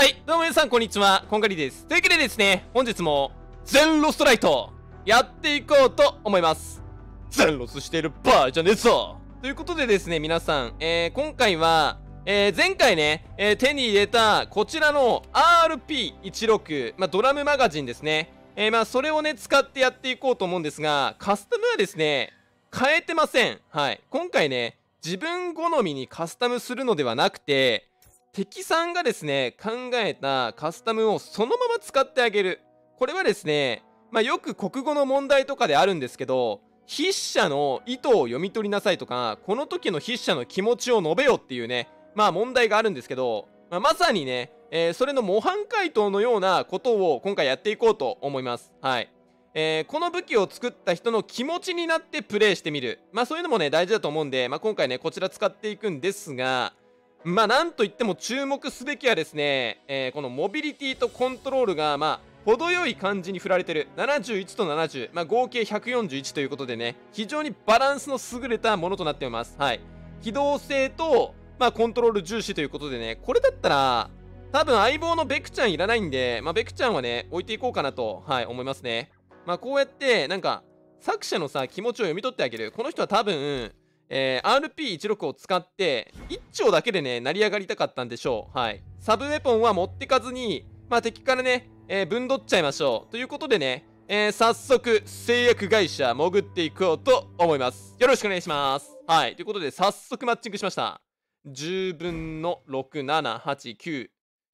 はい、どうも皆さん、こんにちは。こんがりです。というわけでですね、本日も、全ロストライト、やっていこうと思います。全ロスしてる場合じゃねえぞということでですね、皆さん、えー、今回は、えー、前回ね、えー、手に入れた、こちらの RP16、まあ、ドラムマガジンですね。えー、まあ、それをね、使ってやっていこうと思うんですが、カスタムはですね、変えてません。はい。今回ね、自分好みにカスタムするのではなくて、敵さんがですね、考えたカスタムをそのまま使ってあげる。これはですね、まあ、よく国語の問題とかであるんですけど、筆者の意図を読み取りなさいとか、この時の筆者の気持ちを述べよっていうね、まあ問題があるんですけど、まあ、まさにね、えー、それの模範解答のようなことを今回やっていこうと思います。はい。えー、この武器を作った人の気持ちになってプレイしてみる。まあそういうのもね、大事だと思うんで、まあ今回ね、こちら使っていくんですが、まあ、なんといっても注目すべきはですね、えー、このモビリティとコントロールが、まあ、程よい感じに振られてる。71と70、まあ、合計141ということでね、非常にバランスの優れたものとなっています。はい。機動性と、まあ、コントロール重視ということでね、これだったら、多分相棒のベクちゃんいらないんで、まあ、ベクちゃんはね、置いていこうかなと、はい、思いますね。まあ、こうやって、なんか、作者のさ、気持ちを読み取ってあげる。この人は多分、えー、RP16 を使って、1丁だけでね、成り上がりたかったんでしょう。はい。サブウェポンは持ってかずに、まあ、敵からね、えー、ぶんどっちゃいましょう。ということでね、えー、早速、製薬会社潜っていこうと思います。よろしくお願いします。はい。ということで、早速マッチングしました。10分の6、7、8、9、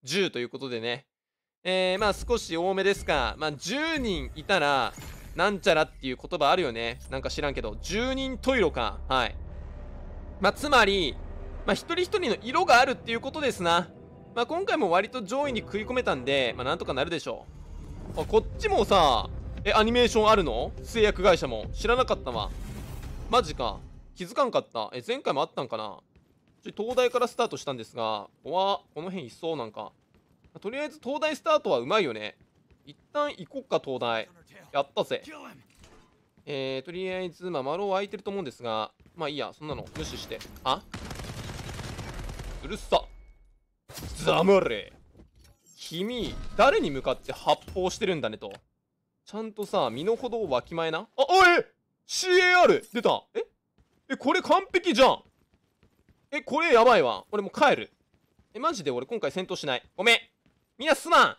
10ということでね。えー、まあ少し多めですが、まあ10人いたら、なんちゃらっていう言葉あるよね。なんか知らんけど、10人トイロか。はい。まあ、つまり、まあ、一人一人の色があるっていうことですな。まあ、今回も割と上位に食い込めたんで、まあ、なんとかなるでしょう。あ、こっちもさ、え、アニメーションあるの製薬会社も。知らなかったわ。マジか。気づかんかった。え、前回もあったんかなちょ、東大からスタートしたんですが、ここは、この辺いっそうなんか。とりあえず東大スタートはうまいよね。一旦行こっか、東大。やったぜ。えー、とりあえず、まあ、丸を空いてると思うんですが、まあいいや、そんなの無視して。あうるさざまれ君、誰に向かって発砲してるんだねと。ちゃんとさ、身の程をわきまえな。あ、おい !CAR! 出たええ、これ完璧じゃんえ、これやばいわ。俺もう帰る。え、マジで俺今回戦闘しない。ごめんみんなすまん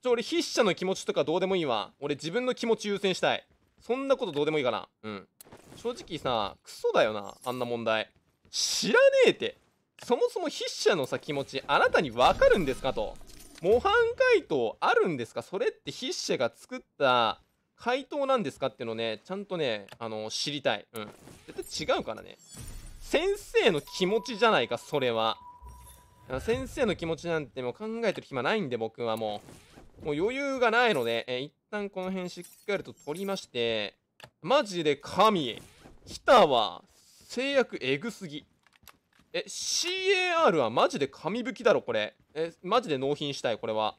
ちょ、俺筆者の気持ちとかどうでもいいわ。俺自分の気持ち優先したい。そんなことどうでもいいかな。うん。正直さクソだよなあんな問題知らねえってそもそも筆者のさ気持ちあなたに分かるんですかと模範解答あるんですかそれって筆者が作った回答なんですかってのねちゃんとねあの知りたいうん絶対違うからね先生の気持ちじゃないかそれは先生の気持ちなんてもう考えてる暇ないんで僕はもうもう余裕がないので、え一旦この辺しっかりと取りましてマジで神来たわ制約エグすぎ。え、CAR はマジで紙吹きだろ、これ。え、マジで納品したい、これは。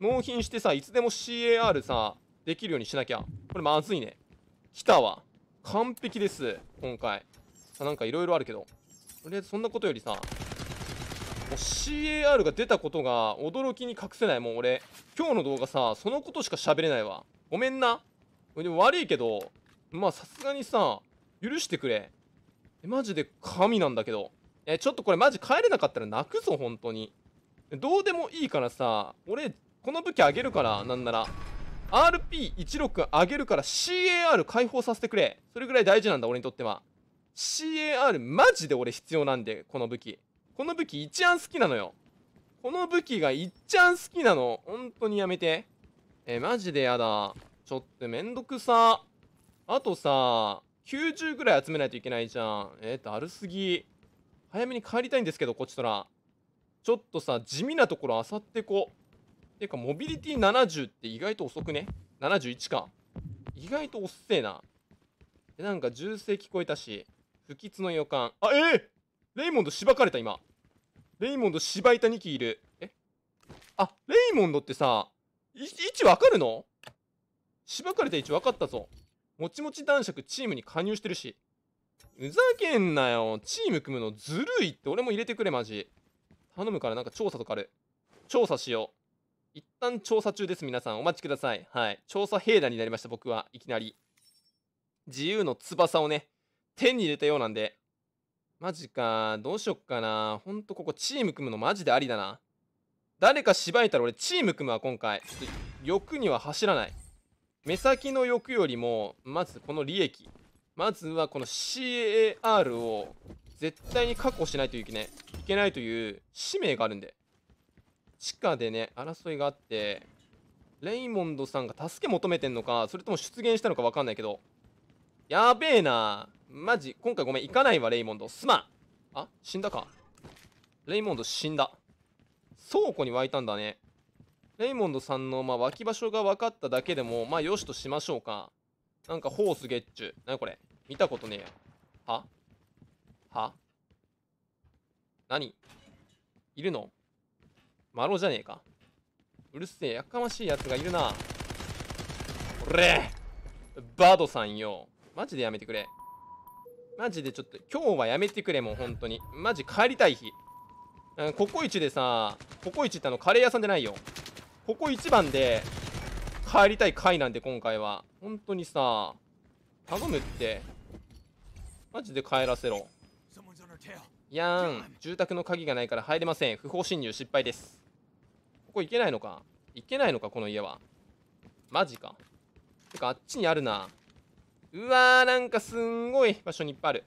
納品してさ、いつでも CAR さ、できるようにしなきゃ。これまずいね。来たわ。完璧です、今回。あなんかいろいろあるけど。とりあえずそんなことよりさ、もう CAR が出たことが驚きに隠せない。もう俺、今日の動画さ、そのことしか喋れないわ。ごめんな。でも悪いけど、まあさすがにさ、許してくれ。え、マジで神なんだけど。え、ちょっとこれマジ帰れなかったら泣くぞ、本当に。どうでもいいからさ、俺、この武器あげるから、なんなら。RP16 上げるから CAR 解放させてくれ。それぐらい大事なんだ、俺にとっては。CAR マジで俺必要なんで、この武器。この武器一番好きなのよ。この武器が一番好きなの。本当にやめて。え、マジでやだ。ちょっとめんどくさ。あとさ、90ぐらい集めないといけないじゃん。えー、だるすぎ。早めに帰りたいんですけど、こっちとら。ちょっとさ、地味なところ漁ってこう。てか、モビリティ70って意外と遅くね ?71 か。意外とおっせえな。で、なんか銃声聞こえたし、不吉の予感。あ、えー、レイモンドしばかれた、今。レイモンドしばいた2機いる。えあ、レイモンドってさ、位置わかるのしばかれた位置わかったぞ。もちもち男爵チームに加入してるし。ふざけんなよ。チーム組むのずるいって俺も入れてくれ、マジ。頼むからなんか調査とかある。調査しよう。一旦調査中です、皆さん。お待ちください。はい。調査兵団になりました、僕は。いきなり。自由の翼をね、手に入れたようなんで。マジか。どうしよっかな。ほんとここチーム組むのマジでありだな。誰か芝居いたら俺チーム組むわ、今回。ちょっと欲には走らない。目先の欲よりもまずこの利益まずはこの CAR を絶対に確保しないといけないいけないという使命があるんで地下でね争いがあってレイモンドさんが助け求めてんのかそれとも出現したのか分かんないけどやべえなマジ今回ごめん行かないわレイモンドすまんあ死んだかレイモンド死んだ倉庫に湧いたんだねレイモンドさんの、まあ、脇場所が分かっただけでも、まあ、よしとしましょうか。なんか、ホースゲチュ。なにこれ見たことねえや。はは何いるのマロじゃねえか。うるせえ、やかましいやつがいるな。これバードさんよ。マジでやめてくれ。マジでちょっと、今日はやめてくれ、もう本当に。マジ帰りたい日。うん、ココイチでさ、ココイチってあの、カレー屋さんじゃないよ。ここ一番で、帰りたい回なんで、今回は。本当にさ、頼むって。マジで帰らせろ。やーん。住宅の鍵がないから入れません。不法侵入失敗です。ここ行けないのか行けないのかこの家は。マジか。てか、あっちにあるな。うわー、なんかすんごい場所にいっぱいある。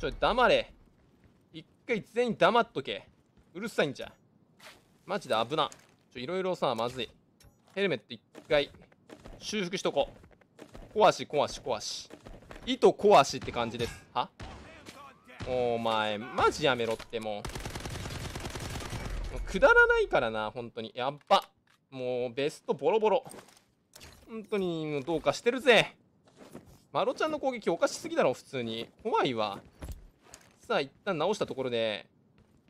ちょ、黙れ。一回全員黙っとけ。うるさいんじゃ。マジで危な。ちょ、いろいろさ、まずい。ヘルメット一回、修復しとこう。壊し、壊し、壊し。糸壊しって感じです。はお前、マジやめろってもう。もうくだらないからな、本当に。やっぱ。もう、ベストボロボロ。本当に、どうかしてるぜ。マロちゃんの攻撃おかしすぎだろ、普通に。怖いわ。さあ、一旦直したところで、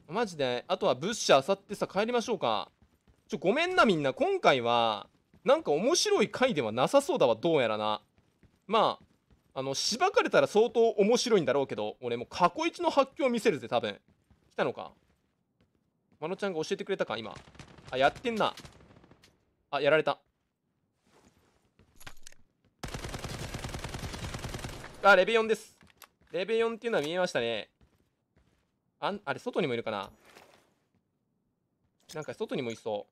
マジで。あとはブッシあさってさ、帰りましょうか。ちょ、ごめんな、みんな。今回は、なんか面白い回ではなさそうだわ、どうやらな。まあ、あの、しばかれたら相当面白いんだろうけど、俺もう過去一の発狂見せるぜ、多分。来たのか。まのちゃんが教えてくれたか、今。あ、やってんな。あ、やられた。あ、レベ4です。レベ4っていうのは見えましたね。ああれ、外にもいるかななんか外にもいそ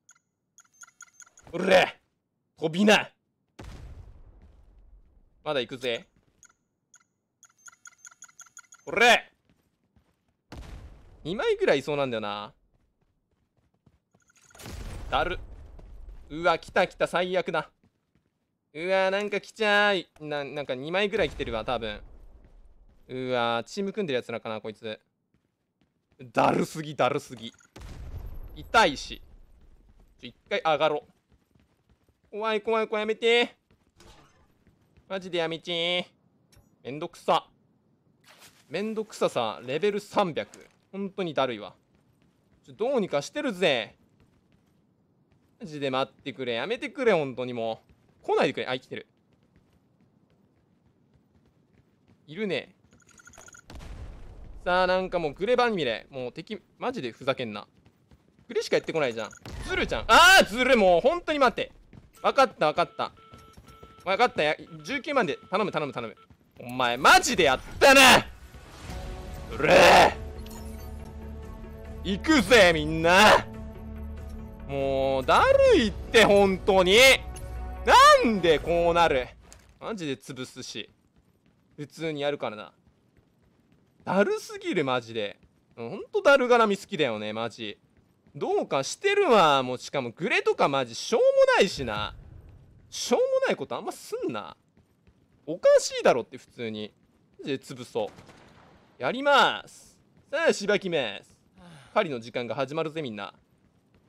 う。うれ飛びなまだ行くぜ。おれ !2 枚ぐらいいそうなんだよな。だる。うわ、来た来た、最悪だ。うわ、なんか来ちゃい。な、なんか2枚ぐらい来てるわ、多分。うわ、チーム組んでるやつらかな、こいつ。だるすぎだるすぎ痛いしちょ一回上がろう怖い怖い怖いやめてマジでやめてめんどくさめんどくささレベル300本当にだるいわちょどうにかしてるぜマジで待ってくれやめてくれ本当にもう来ないでくれあ生きてるいるねさあなんかもうグレバンミレもう敵マジでふざけんなグレしかやってこないじゃんズルちゃんああズルもう本当に待って分かった分かった分かったや19万で頼む頼む頼むお前マジでやったなうれ行くぜみんなもうだるいって本当になんでこうなるマジで潰すし普通にやるからなだるすぎるマジでほんとだるがらみ好きだよねマジどうかしてるわもうしかもグレとかマジしょうもないしなしょうもないことあんますんなおかしいだろって普通にで潰そうやりますさあしばきます狩りの時間が始まるぜみんな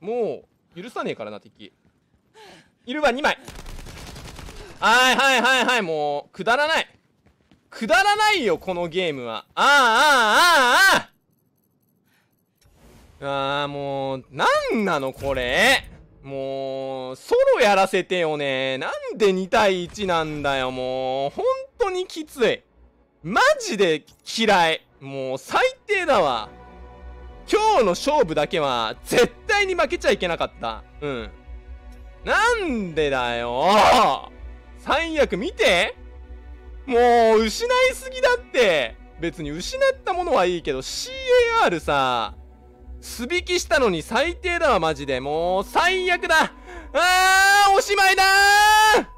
もう許さねえからな敵いるわ2枚はいはいはいはいもうくだらないくだらないよ、このゲームは。ああ、ああ、ああああ、もう、なんなのこれもう、ソロやらせてよね。なんで2対1なんだよ、もう。本当にきつい。マジで嫌い。もう最低だわ。今日の勝負だけは、絶対に負けちゃいけなかった。うん。なんでだよ最悪見てもう、失いすぎだって。別に失ったものはいいけど、CAR さ、す引きしたのに最低だわ、マジで。もう、最悪だ。あー、おしまいだー